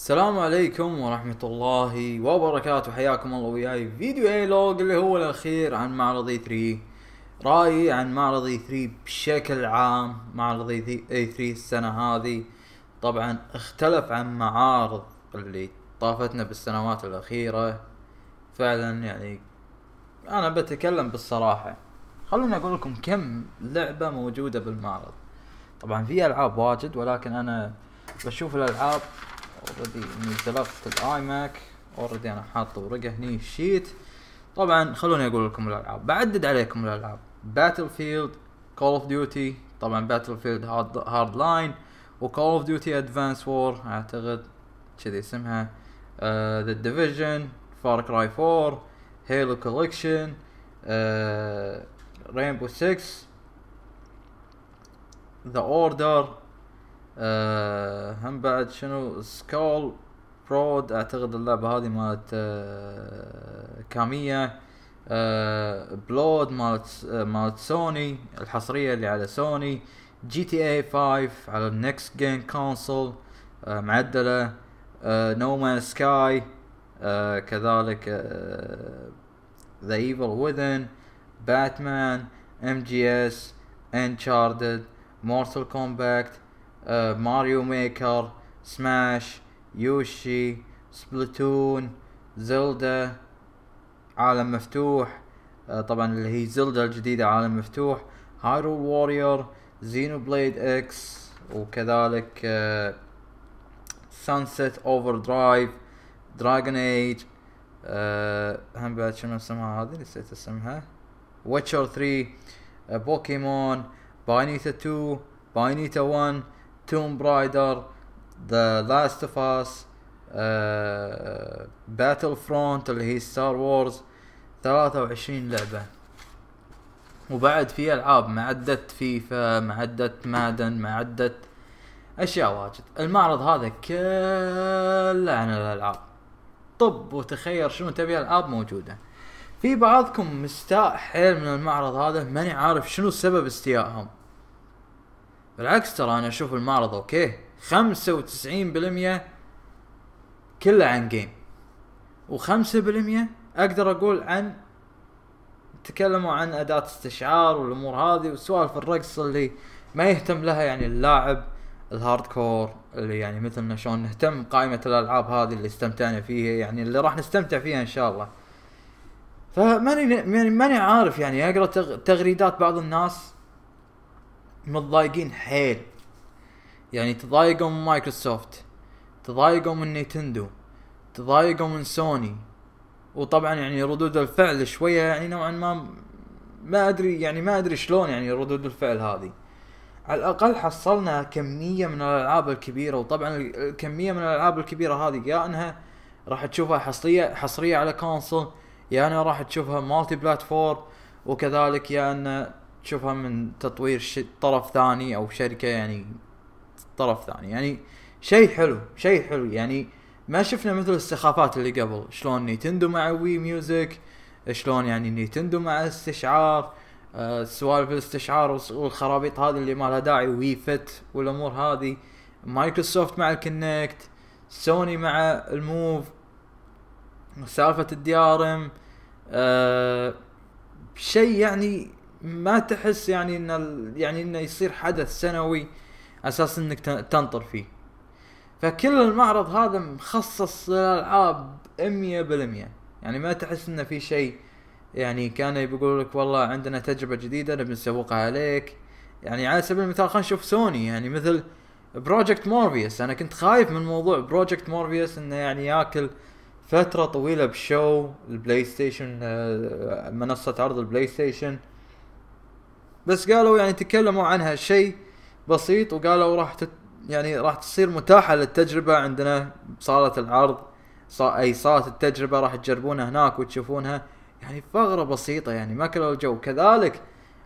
السلام عليكم ورحمة الله وبركاته حياكم الله وياي فيديو اي لوج اللي هو الاخير عن معرض اي 3 رأيي عن معرض اي 3 بشكل عام معرض اي 3 السنة هذه طبعا اختلف عن معارض اللي طافتنا بالسنوات الاخيرة فعلا يعني انا بتكلم بالصراحة خلوني اقول لكم كم لعبة موجودة بالمعرض طبعا في العاب واجد ولكن انا بشوف الالعاب اوريدي نزلت ماك اوريدي انا حاط ورقه هني شيت طبعا خلوني اقول لكم الالعاب بعدد عليكم الالعاب باتل فيلد كول اوف ديوتي طبعا باتل فيلد هارد لاين وكول اوف ديوتي ادفانس وور اعتقد كذي اسمها ذا ديفيجن فار كراي 4 هيلو كوليكشن رينبو 6 ذا اوردر آه، هم بعد شنو سكول برود اعتقد اللعبه هذه مالت آه، كاميه بلود آه، مالت مالت سوني الحصريه اللي على سوني جي تي اي 5 على النكست جيم كونسول معدله نو مان سكاي كذلك ذا ايفل وذن باتمان ام جي اس انشارتد مورتال كومباكت آه، ماريو ميكر سماش يوشي سبلتون زلدا عالم مفتوح آه، طبعا اللي هي زلدا الجديدة عالم مفتوح هايرو وورير زينو بليد اكس وكذلك آه، سانست اوفر درايف دراجون ايج هم بعد شنو اسمها هذه نسيت اسمها ويتشر 3 بوكيمون باينيتا 2 باينيتا 1 توم برايدر ذا لاست اوف اس باتل فرونت اللي هي ستار وورز 23 لعبه وبعد في العاب معدة فيفا معدة مادن معدة اشياء واجد المعرض هذا كله عن الالعاب طب وتخير شنو تبي العاب موجوده في بعضكم مستاء حيل من المعرض هذا ماني عارف شنو سبب استيائهم بالعكس ترى انا اشوف المعرض اوكي 95% كله عن جيم و5% اقدر اقول عن تكلموا عن اداة استشعار والامور هذه وسوالف الرقص اللي ما يهتم لها يعني اللاعب الهارد كور اللي يعني مثلنا شلون نهتم قائمة الالعاب هذه اللي استمتعنا فيها يعني اللي راح نستمتع فيها ان شاء الله فماني ماني ماني عارف يعني اقرا تغريدات بعض الناس متضايقين حيل يعني تضايقوا من مايكروسوفت تضايقوا من نينتندو تضايقوا من سوني وطبعا يعني ردود الفعل شويه يعني نوعا ما ما ادري يعني ما ادري شلون يعني ردود الفعل هذه على الاقل حصلنا كميه من الالعاب الكبيره وطبعا الكميه من الالعاب الكبيره هذه يا انها راح تشوفها حصريه حصريه على كونسول يا انها راح تشوفها مالتي بلاتفورم وكذلك يا ان تشوفها من تطوير طرف ثاني او شركه يعني طرف ثاني يعني شيء حلو شيء حلو يعني ما شفنا مثل السخافات اللي قبل شلون نيتندو مع وي ميوزك شلون يعني نيتندو مع استشعار آه سوالف الاستشعار والخرابيط هذه اللي ما لها داعي وي فت والامور هذه مايكروسوفت مع الكونكت سوني مع الموف سالفه الديارم آه شيء يعني ما تحس يعني ان يعني انه يصير حدث سنوي اساس انك تنطر فيه فكل المعرض هذا مخصص للالعاب 100% يعني ما تحس انه في شيء يعني كان يقول لك والله عندنا تجربه جديده نبي نسوقها عليك يعني على سبيل المثال خلينا نشوف سوني يعني مثل بروجكت مورفيوس انا كنت خايف من موضوع بروجكت مورفيوس انه يعني ياكل فتره طويله بشو البلاي ستيشن آه، منصه عرض البلاي ستيشن بس قالوا يعني تكلموا عنها شيء بسيط وقالوا راح تت يعني راح تصير متاحه للتجربه عندنا بصاله العرض اي صاله التجربه راح تجربونها هناك وتشوفونها يعني فغره بسيطه يعني ما كلوا الجو كذلك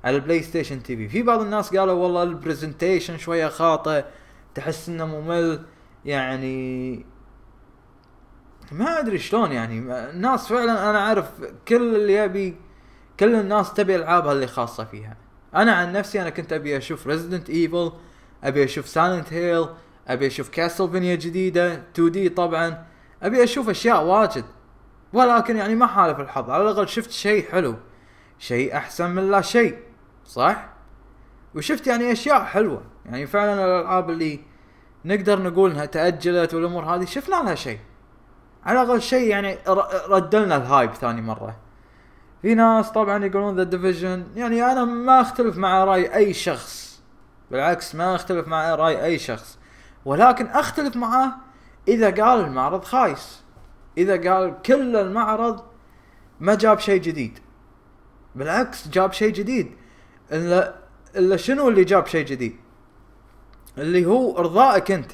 على البلاي ستيشن تي في في بعض الناس قالوا والله البرزنتيشن شويه خاطئ تحس انه ممل يعني ما ادري شلون يعني الناس فعلا انا اعرف كل اللي يبي كل الناس تبي العابها اللي خاصه فيها انا عن نفسي انا كنت ابي اشوف ريزيدنت ايفل ابي اشوف سايلنت هيل ابي اشوف كاستلفينيا جديده 2 دي طبعا ابي اشوف اشياء واجد ولكن يعني ما حالف الحظ على الاقل شفت شيء حلو شيء احسن من لا شيء صح وشفت يعني اشياء حلوه يعني فعلا الالعاب اللي نقدر نقول انها تاجلت والامور هذه شفنا لها شيء على الاقل شيء يعني ردلنا الهايب ثاني مره في ناس طبعا يقولون ذا ديفيجن يعني انا ما اختلف مع راي اي شخص بالعكس ما اختلف مع راي اي شخص ولكن اختلف معاه اذا قال المعرض خايس اذا قال كل المعرض ما جاب شيء جديد بالعكس جاب شيء جديد الا الا شنو اللي جاب شيء جديد اللي هو ارضائك انت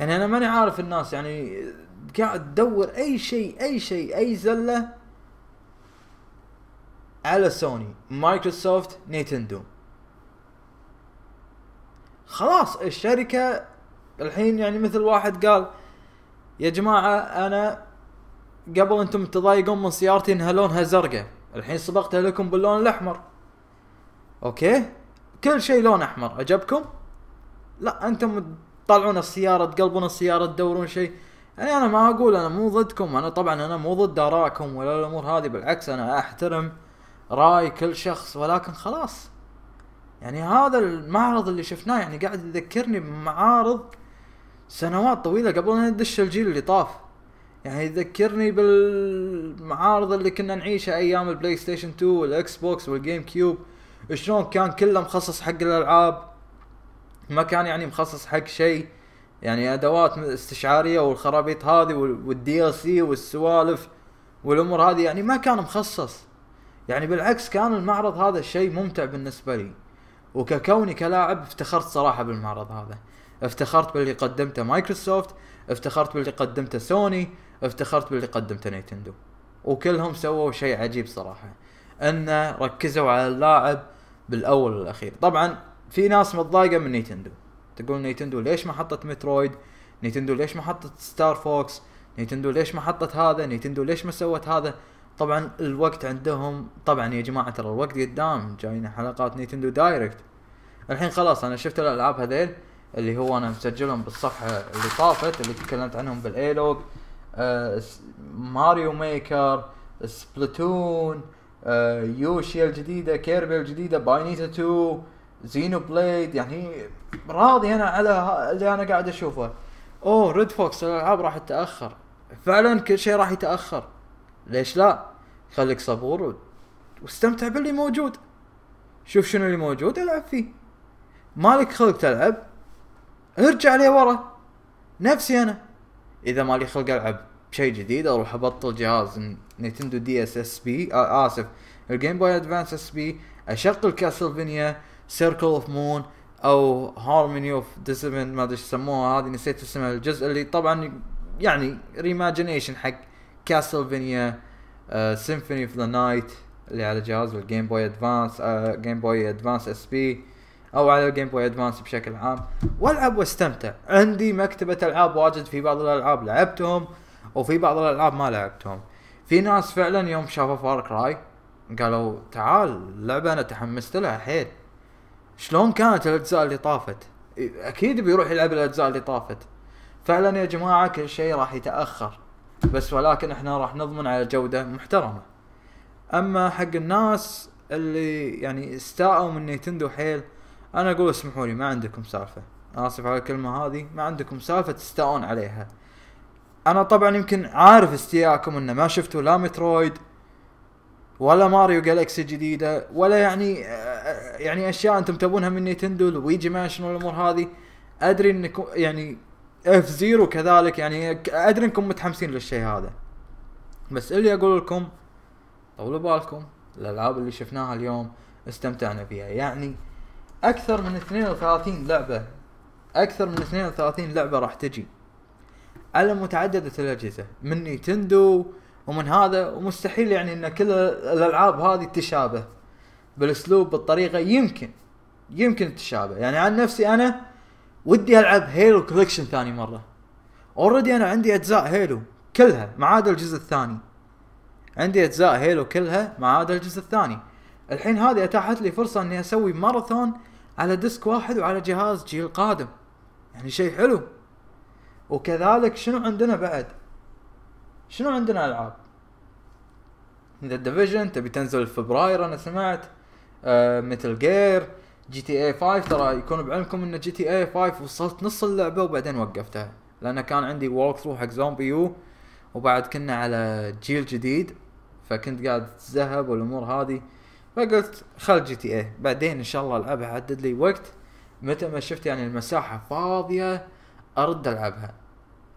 يعني انا ماني عارف الناس يعني قاعد تدور اي شيء اي شيء اي زله على سوني مايكروسوفت نينتندو خلاص الشركه الحين يعني مثل واحد قال يا جماعه انا قبل انتم تضايقون من سيارتي انها لونها زرقاء الحين صبغتها لكم باللون الاحمر اوكي كل شيء لون احمر عجبكم لا انتم تطلعون السياره تقلبون السياره تدورون شيء يعني انا ما اقول انا مو ضدكم انا طبعا انا مو ضد ارائكم ولا الامور هذه بالعكس انا احترم راي كل شخص ولكن خلاص يعني هذا المعرض اللي شفناه يعني قاعد يذكرني بمعارض سنوات طويله قبل ان ندش الجيل اللي طاف يعني يذكرني بالمعارض اللي كنا نعيشها ايام البلاي ستيشن 2 والاكس بوكس والجيم كيوب شلون كان كله مخصص حق الالعاب ما كان يعني مخصص حق شيء يعني ادوات استشعاريه والخرابيط هذه والدي ال سي والسوالف والامور هذه يعني ما كان مخصص يعني بالعكس كان المعرض هذا الشيء ممتع بالنسبه لي وككوني كلاعب افتخرت صراحه بالمعرض هذا افتخرت باللي قدمته مايكروسوفت افتخرت باللي قدمته سوني افتخرت باللي قدمته نينتندو وكلهم سووا شيء عجيب صراحه انه ركزوا على اللاعب بالاول والاخير طبعا في ناس متضايقه من نينتندو تقول نيتندو ليش ما حطت مترويد نيتندو ليش ما حطت ستار فوكس نيتندو ليش ما حطت هذا نيتندو ليش ما سوت هذا طبعا الوقت عندهم طبعا يا جماعه ترى الوقت قدام جاينا حلقات نيتندو دايركت الحين خلاص انا شفت الالعاب هذيل اللي هو انا مسجلهم بالصفحه اللي طافت اللي تكلمت عنهم بالايلوج آه ماريو ميكر سبلاتون آه يوشي الجديده كيربي الجديده باينيتا 2 زينو بليد يعني راضي انا على اللي انا قاعد اشوفه اوه ريد فوكس الالعاب راح تتاخر فعلا كل شيء راح يتاخر ليش لا خليك صبور و... واستمتع باللي موجود شوف شنو اللي موجود العب فيه مالك خلق تلعب ارجع لي ورا نفسي انا اذا مالي خلق العب شيء جديد اروح ابطل جهاز نينتندو دي اس آه، اس بي اسف الجيم بوي ادفانس اس بي اشغل كاسلفينيا سيركل اوف مون او هارموني اوف ديسمنت ما ادري ايش يسموها هذه نسيت اسمها الجزء اللي طبعا يعني ريماجينيشن حق كاستلفينيا سيمفوني اوف ذا نايت اللي على جهاز الجيم بوي ادفانس جيم بوي ادفانس اس بي او على الجيم بوي ادفانس بشكل عام والعب واستمتع عندي مكتبه العاب واجد في بعض الالعاب لعبتهم وفي بعض الالعاب ما لعبتهم في ناس فعلا يوم شافوا فار كراي قالوا تعال لعبه انا تحمست لها حيل شلون كانت الاجزاء اللي طافت اكيد بيروح يلعب الاجزاء اللي طافت فعلا يا جماعه كل شيء راح يتاخر بس ولكن احنا راح نضمن على جوده محترمه اما حق الناس اللي يعني استاءوا من نيتندو حيل انا اقول اسمحوا لي ما عندكم سالفه اسف على الكلمه هذه ما عندكم سالفه تستاءون عليها انا طبعا يمكن عارف استياكم انه ما شفتوا لا مترويد ولا ماريو جالكسي جديده ولا يعني يعني اشياء انتم تبونها من نينتندو لويجي ماشن والامور هذه ادري انكم يعني اف زيرو كذلك يعني ادري انكم متحمسين للشيء هذا بس اللي اقول لكم طولوا بالكم الالعاب اللي شفناها اليوم استمتعنا فيها يعني اكثر من 32 لعبه اكثر من 32 لعبه راح تجي على متعدده الاجهزه من نينتندو ومن هذا ومستحيل يعني ان كل الالعاب هذه تشابه بالاسلوب بالطريقه يمكن يمكن تتشابه يعني عن نفسي انا ودي العب هيلو كولكشن ثاني مره اوريدي انا عندي اجزاء هيلو كلها ما عدا الجزء الثاني عندي اجزاء هيلو كلها ما عدا الجزء الثاني الحين هذه اتاحت لي فرصه اني اسوي ماراثون على ديسك واحد وعلى جهاز جيل قادم يعني شيء حلو وكذلك شنو عندنا بعد شنو عندنا العاب ذا ديفيجن تبي تنزل في فبراير انا سمعت آه، متل جير جي تي اي 5 ترى يكون بعلمكم ان جي تي اي 5 وصلت نص اللعبه وبعدين وقفتها لان كان عندي ووك ثرو حق زومبي يو وبعد كنا على جيل جديد فكنت قاعد اتذهب والامور هذه فقلت خل جي تي اي بعدين ان شاء الله العبها حدد لي وقت متى ما شفت يعني المساحه فاضيه ارد العبها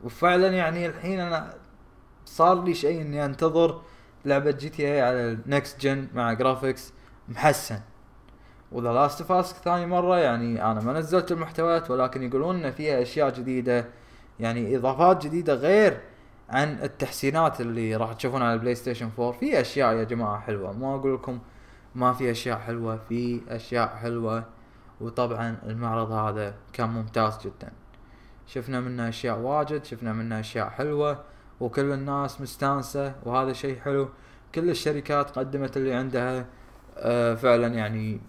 وفعلا يعني الحين انا صار لي شيء اني انتظر لعبه جي تي اي على النكست جن مع جرافيكس محسن وذا لاست اوف ثاني مره يعني انا ما نزلت المحتويات ولكن يقولون ان فيها اشياء جديده يعني اضافات جديده غير عن التحسينات اللي راح تشوفونها على البلاي ستيشن 4 في اشياء يا جماعه حلوه ما اقول لكم ما في اشياء حلوه في اشياء حلوه وطبعا المعرض هذا كان ممتاز جدا شفنا منه اشياء واجد شفنا منه اشياء حلوه وكل الناس مستانسه وهذا شيء حلو كل الشركات قدمت اللي عندها آه، فعلا يعني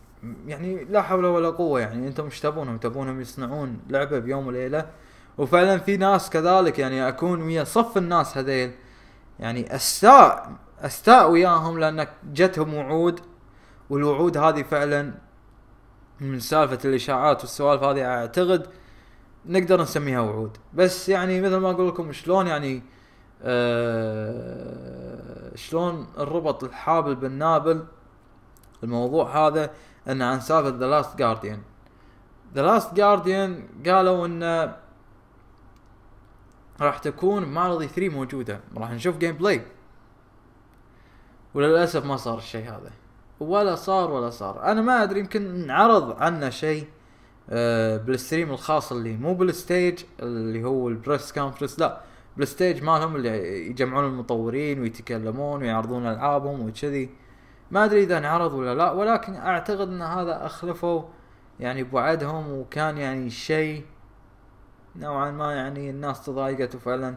يعني لا حول ولا قوه يعني انتم ايش تبونهم؟ تبونهم يصنعون لعبه بيوم وليله وفعلا في ناس كذلك يعني اكون ويا صف الناس هذيل يعني استاء استاء وياهم لانك جتهم وعود والوعود هذه فعلا من سالفه الاشاعات والسوالف هذه اعتقد نقدر نسميها وعود بس يعني مثل ما اقول لكم شلون يعني أه شلون الربط الحابل بالنابل الموضوع هذا انه عن سالفه ذا لاست جارديان ذا لاست جارديان قالوا انه راح تكون بمعرض 3 e موجوده راح نشوف جيم بلاي وللاسف ما صار الشيء هذا ولا صار ولا صار انا ما ادري يمكن انعرض عنه شيء آه، بالستريم الخاص اللي مو بالستيج اللي هو البريس كونفرنس لا بالستيج مالهم اللي يجمعون المطورين ويتكلمون ويعرضون العابهم وكذي ما ادري اذا انعرض ولا لا ولكن اعتقد ان هذا اخلفوا يعني بوعدهم وكان يعني شيء نوعا ما يعني الناس تضايقت وفعلا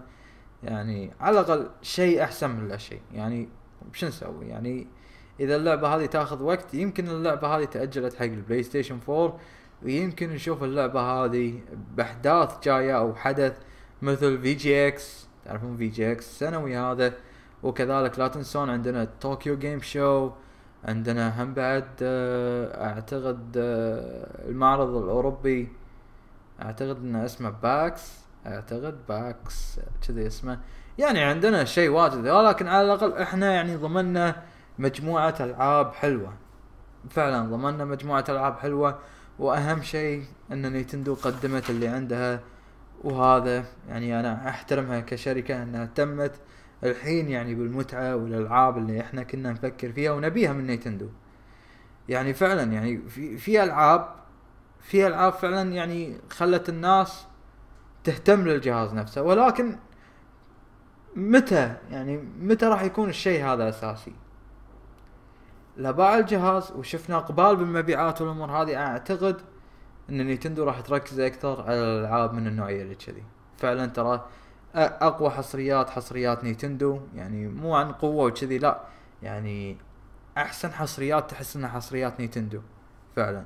يعني على الاقل شيء احسن من لا شيء يعني شو نسوي يعني اذا اللعبه هذه تاخذ وقت يمكن اللعبه هذه تاجلت حق البلاي ستيشن 4 ويمكن نشوف اللعبه هذه باحداث جايه او حدث مثل في جي اكس تعرفون في جي اكس السنوي هذا وكذلك لا تنسون عندنا طوكيو جيم شو عندنا هم بعد آه، اعتقد آه، المعرض الاوروبي اعتقد انه اسمه باكس اعتقد باكس كذي اسمه يعني عندنا شيء واجد ولكن على الاقل احنا يعني ضمننا مجموعه العاب حلوه فعلا ضمننا مجموعه العاب حلوه واهم شيء ان نيتندو قدمت اللي عندها وهذا يعني انا احترمها كشركه انها تمت الحين يعني بالمتعه والالعاب اللي احنا كنا نفكر فيها ونبيها من نيتندو يعني فعلا يعني في في العاب في العاب فعلا يعني خلت الناس تهتم للجهاز نفسه ولكن متى يعني متى راح يكون الشيء هذا اساسي لباع باع الجهاز وشفنا اقبال بالمبيعات والامور هذه اعتقد ان نينتندو راح تركز اكثر على الالعاب من النوعيه اللي كذي فعلا ترى اقوى حصريات حصريات نينتندو يعني مو عن قوه وكذي لا يعني احسن حصريات تحس انها حصريات نينتندو فعلا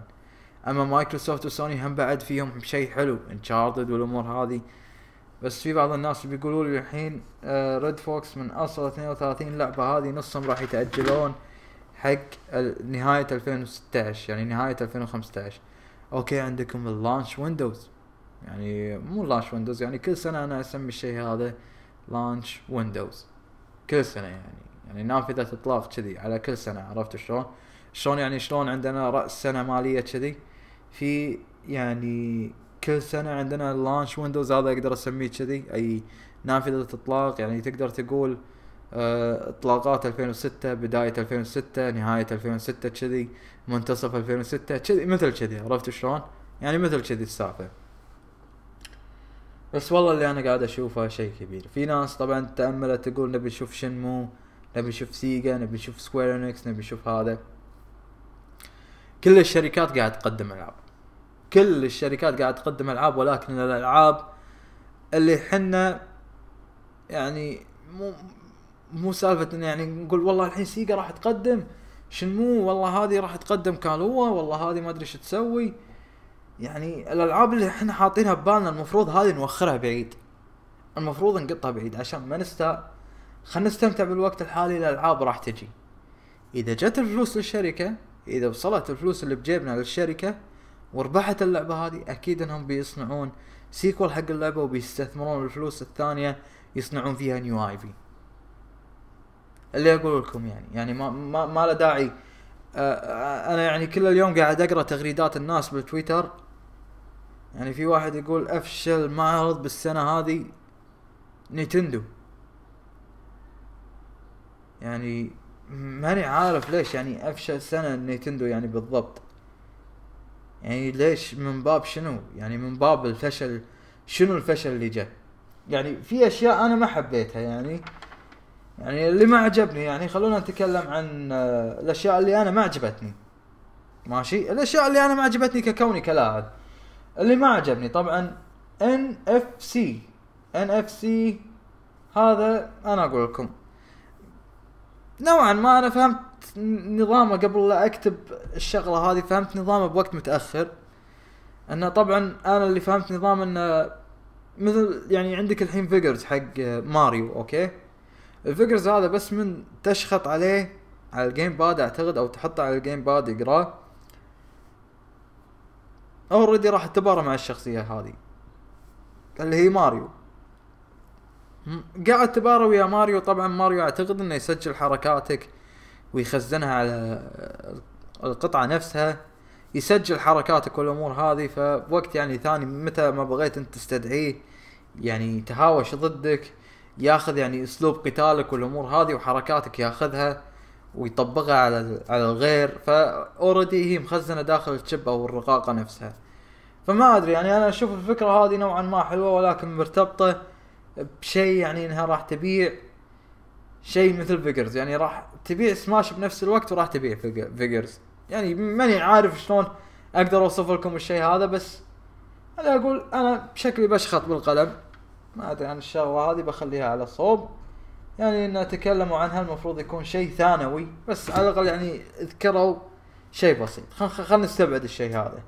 اما مايكروسوفت وسوني هم بعد فيهم شيء حلو انشارتد والامور هذه بس في بعض الناس بيقولوا لي الحين ريد فوكس من اصل 32 لعبه هذه نصهم راح يتاجلون حق نهايه 2016 يعني نهايه 2015 اوكي عندكم اللانش ويندوز يعني مو لانش ويندوز يعني كل سنه انا اسمي الشيء هذا لانش ويندوز كل سنه يعني يعني نافذه نعم اطلاق كذي على كل سنه عرفت شلون؟ شلون يعني شلون عندنا راس سنه ماليه كذي في يعني كل سنه عندنا لانش ويندوز هذا اقدر اسميه كذي اي نافذه نعم اطلاق يعني تقدر تقول آه، اطلاقات 2006 بداية 2006 نهاية 2006 كذي منتصف 2006 كذي مثل كذي عرفت شلون؟ يعني مثل كذي السالفة. بس والله اللي انا قاعد اشوفه شيء كبير في ناس طبعا تاملت تقول نبي نشوف شنمو نبي نشوف سيجا نبي نشوف سكوير انكس نبي نشوف هذا كل الشركات قاعد تقدم العاب كل الشركات قاعد تقدم العاب ولكن الالعاب اللي حنا يعني مو مو سالفه انه يعني نقول والله الحين سيجا راح تقدم شنمو والله هذه راح تقدم كالوا والله هذه ما ادري شو تسوي يعني الالعاب اللي احنا حاطينها ببالنا المفروض هذه نوخرها بعيد المفروض نقطها بعيد عشان ما نستا خلينا نستمتع بالوقت الحالي الالعاب راح تجي اذا جت الفلوس للشركه اذا وصلت الفلوس اللي بجيبنا للشركه وربحت اللعبه هذه اكيد انهم بيصنعون سيكول حق اللعبه وبيستثمرون الفلوس الثانيه يصنعون فيها نيو اي بي اللي اقول لكم يعني يعني ما ما, ما له داعي انا يعني كل اليوم قاعد اقرا تغريدات الناس بالتويتر يعني في واحد يقول افشل معرض بالسنه هذه نينتندو يعني ماني عارف ليش يعني افشل سنه نينتندو يعني بالضبط يعني ليش من باب شنو يعني من باب الفشل شنو الفشل اللي جاء يعني في اشياء انا ما حبيتها يعني يعني اللي ما عجبني يعني خلونا نتكلم عن آه، الاشياء اللي انا ما عجبتني ماشي الاشياء اللي انا ما عجبتني ككوني كلاعب اللي ما عجبني طبعا ان اف سي ان اف سي هذا انا اقول لكم نوعا ما انا فهمت نظامه قبل لا اكتب الشغله هذه فهمت نظامه بوقت متاخر انه طبعا انا اللي فهمت نظام انه مثل يعني عندك الحين فيجرز حق ماريو اوكي الفيجرز هذا بس من تشخط عليه على الجيم باد اعتقد او تحطه على الجيم باد يقراه اوريدي راح تبارى مع الشخصيه هذه اللي هي ماريو قاعد تبارى ويا ماريو طبعا ماريو اعتقد انه يسجل حركاتك ويخزنها على القطعه نفسها يسجل حركاتك والامور هذه فوقت يعني ثاني متى ما بغيت انت تستدعيه يعني تهاوش ضدك ياخذ يعني اسلوب قتالك والامور هذه وحركاتك ياخذها ويطبقها على على الغير فاوريدي هي مخزنه داخل الشب او الرقاقه نفسها فما ادري يعني انا اشوف الفكره هذه نوعا ما حلوه ولكن مرتبطه بشيء يعني انها راح تبيع شيء مثل فيجرز يعني راح تبيع سماش بنفس الوقت وراح تبيع فيجرز يعني ماني عارف شلون اقدر اوصف لكم الشيء هذا بس انا اقول انا شكلي بشخط بالقلم ما ادري عن الشغله هذه بخليها على صوب يعني ان تكلموا عنها المفروض يكون شيء ثانوي بس على الاقل يعني ذكروا شيء بسيط خلينا نستبعد الشيء هذا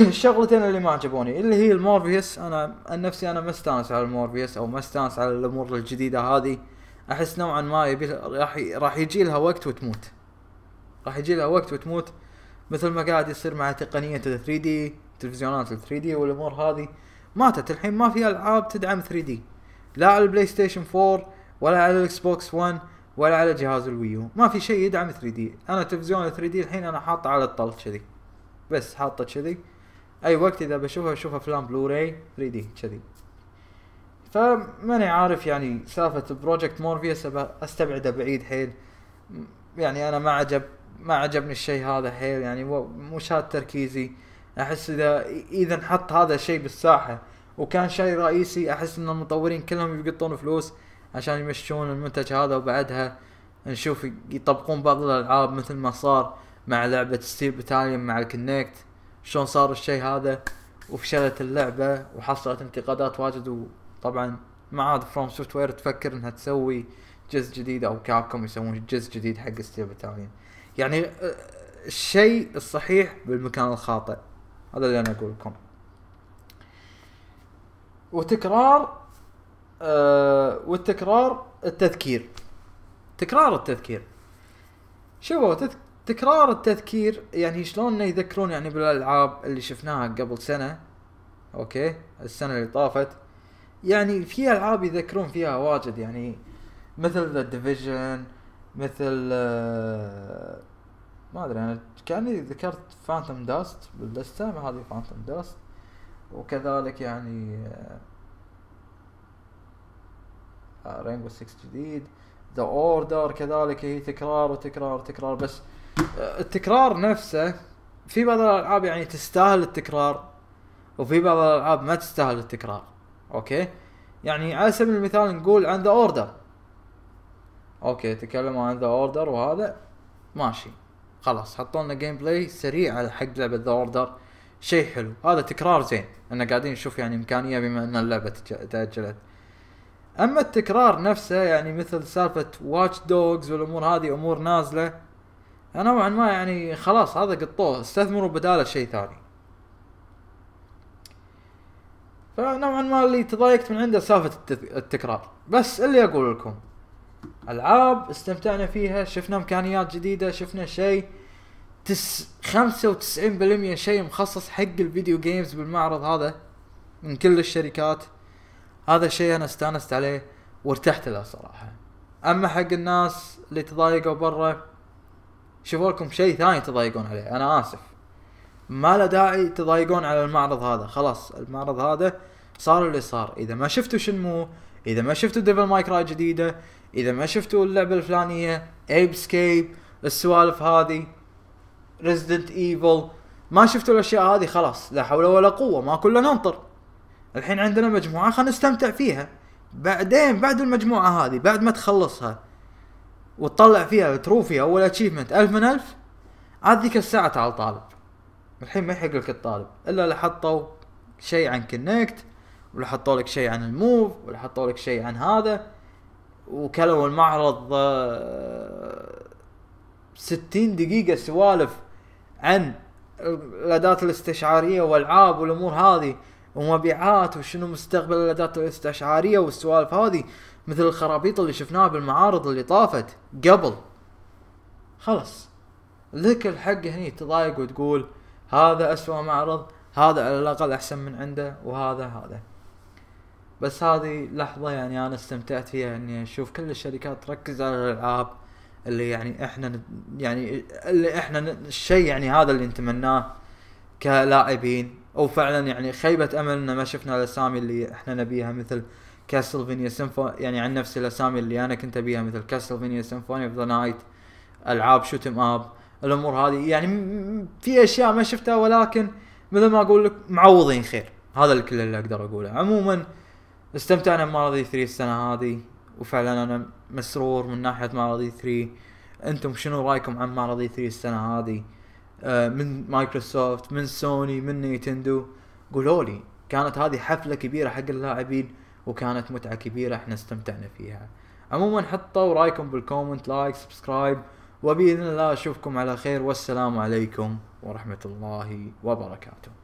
الشغلتين اللي ما عجبوني اللي هي المورفيوس انا عن نفسي انا ما استانس على المورفيوس او ما استانس على الامور الجديده هذه احس نوعا ما يبي راح راح يجي لها وقت وتموت راح يجي لها وقت وتموت مثل ما قاعد يصير مع تقنيه 3 دي تلفزيونات 3 دي والامور هذه ماتت الحين ما في العاب تدعم 3 دي لا على البلاي ستيشن 4 ولا على الاكس بوكس 1 ولا على جهاز الويو ما في شيء يدعم 3 دي انا تلفزيون 3 دي الحين انا حاطه على الطلق كذي بس حاطه كذي اي وقت اذا بشوفها بشوف افلام بلوراي 3 دي كذي فماني عارف يعني سالفه بروجكت مورفيوس استبعده بعيد حيل يعني انا ما عجب ما عجبني الشيء هذا حيل يعني مش هذا تركيزي احس اذا اذا انحط هذا الشيء بالساحه وكان شيء رئيسي احس ان المطورين كلهم يقطون فلوس عشان يمشون المنتج هذا وبعدها نشوف يطبقون بعض الالعاب مثل ما صار مع لعبة ستيل بتاليون مع الكنكت شلون صار الشيء هذا وفشلت اللعبة وحصلت انتقادات واجد وطبعا ما عاد فروم سوفت وير تفكر انها تسوي جزء جديد او كابكم يسوون جزء جديد حق ستيل بتاليون يعني آه، الشيء الصحيح بالمكان الخاطئ هذا اللي انا اقول لكم وتكرار آه والتكرار التذكير تكرار التذكير شوفوا تكرار التذكير يعني شلون يذكرون يعني بالالعاب اللي شفناها قبل سنه اوكي السنه اللي طافت يعني في العاب يذكرون فيها واجد يعني مثل ذا ديفيجن مثل آه ما ادري انا كاني ذكرت فانتوم داست باللسته ما هذه فانتوم داست وكذلك يعني رينجو آه، 6 آه، جديد ذا اوردر كذلك هي تكرار وتكرار وتكرار بس آه، التكرار نفسه في بعض الالعاب يعني تستاهل التكرار وفي بعض الالعاب ما تستاهل التكرار اوكي يعني على سبيل المثال نقول عن ذا اوردر اوكي تكلموا عن ذا اوردر وهذا ماشي خلاص حطوا لنا جيم بلاي سريع على حق لعبه ذا اوردر شيء حلو هذا تكرار زين ان قاعدين نشوف يعني امكانيه بما ان اللعبه تاجلت اما التكرار نفسه يعني مثل سالفه واتش دوجز والامور هذه امور نازله نوعا ما يعني خلاص هذا قطوه استثمروا بداله شيء ثاني فنوعا ما اللي تضايقت من عنده سالفه التكرار بس اللي اقول لكم العاب استمتعنا فيها شفنا امكانيات جديده شفنا شيء تس 95% شيء مخصص حق الفيديو جيمز بالمعرض هذا من كل الشركات هذا شيء انا استانست عليه وارتحت له صراحه اما حق الناس اللي تضايقوا برا شوفوا لكم شيء ثاني تضايقون عليه انا اسف ما له داعي تضايقون على المعرض هذا خلاص المعرض هذا صار اللي صار اذا ما شفتوا شنمو اذا ما شفتوا ديفل راي جديده اذا ما شفتوا اللعبه الفلانيه ايب سكيب السوالف هذه ريزدنت ايفل ما شفتوا الاشياء هذه خلاص لا حول ولا قوه ما كلنا ننطر الحين عندنا مجموعه خلينا نستمتع فيها بعدين بعد المجموعه هذه بعد ما تخلصها وتطلع فيها تروفي اول اتشيفمنت ألف من ألف عاد ذيك الساعه تعال طالب الحين ما يحق لك الطالب الا لو حطوا شيء عن كونكت ولا حطوا لك شيء عن الموف ولا حطوا لك شيء عن هذا وكلوا المعرض 60 آه، دقيقة سوالف عن الاداة الاستشعارية والعاب والامور هذه ومبيعات وشنو مستقبل الاداة الاستشعارية والسوالف هذه مثل الخرابيط اللي شفناها بالمعارض اللي طافت قبل خلاص لك الحق هني تضايق وتقول هذا اسوأ معرض هذا على الاقل احسن من عنده وهذا هذا بس هذه لحظة يعني انا استمتعت فيها اني اشوف كل الشركات تركز على الالعاب اللي يعني احنا يعني اللي احنا الشيء يعني هذا اللي نتمناه كلاعبين او فعلا يعني خيبه املنا ما شفنا الاسامي اللي احنا نبيها مثل كاستلفينيا سيمفو يعني عن نفس الاسامي اللي انا كنت ابيها مثل كاستلفينيا سيمفوني اوف ذا نايت العاب شوتم اب الامور هذه يعني في اشياء ما شفتها ولكن مثل ما اقول لك معوضين خير هذا الكل اللي اقدر اقوله عموما استمتعنا بماراثي 3 السنه هذه وفعلا انا مسرور من ناحيه اي 3 انتم شنو رايكم عن اي 3 السنه هذه آه، من مايكروسوفت من سوني من نينتندو قولوا لي كانت هذه حفله كبيره حق اللاعبين وكانت متعه كبيره احنا استمتعنا فيها عموما حطوا رايكم بالكومنت لايك سبسكرايب وباذن الله اشوفكم على خير والسلام عليكم ورحمه الله وبركاته